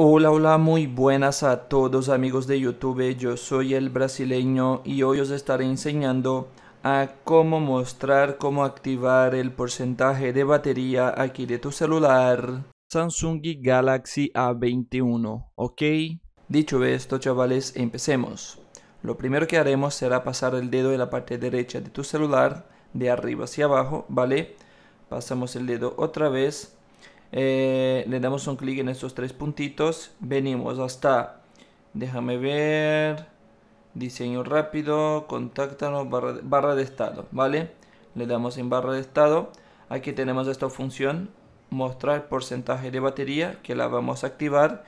Hola, hola, muy buenas a todos amigos de YouTube, yo soy el brasileño y hoy os estaré enseñando a cómo mostrar cómo activar el porcentaje de batería aquí de tu celular Samsung Galaxy A21, ¿ok? Dicho esto chavales, empecemos. Lo primero que haremos será pasar el dedo de la parte derecha de tu celular de arriba hacia abajo, ¿vale? Pasamos el dedo otra vez eh, le damos un clic en estos tres puntitos. Venimos hasta, déjame ver, diseño rápido, contáctanos, barra, de estado, ¿vale? Le damos en barra de estado. Aquí tenemos esta función, mostrar porcentaje de batería, que la vamos a activar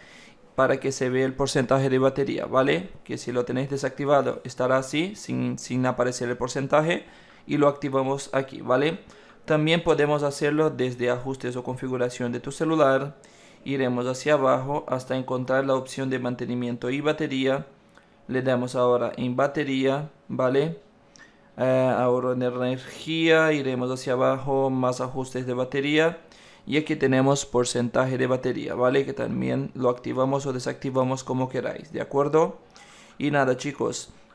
para que se vea el porcentaje de batería, ¿vale? Que si lo tenéis desactivado estará así, sin, sin aparecer el porcentaje y lo activamos aquí, ¿vale? También podemos hacerlo desde ajustes o configuración de tu celular. Iremos hacia abajo hasta encontrar la opción de mantenimiento y batería. Le damos ahora en batería, ¿vale? Eh, ahorro energía, iremos hacia abajo, más ajustes de batería. Y aquí tenemos porcentaje de batería, ¿vale? Que también lo activamos o desactivamos como queráis, ¿de acuerdo? Y nada chicos,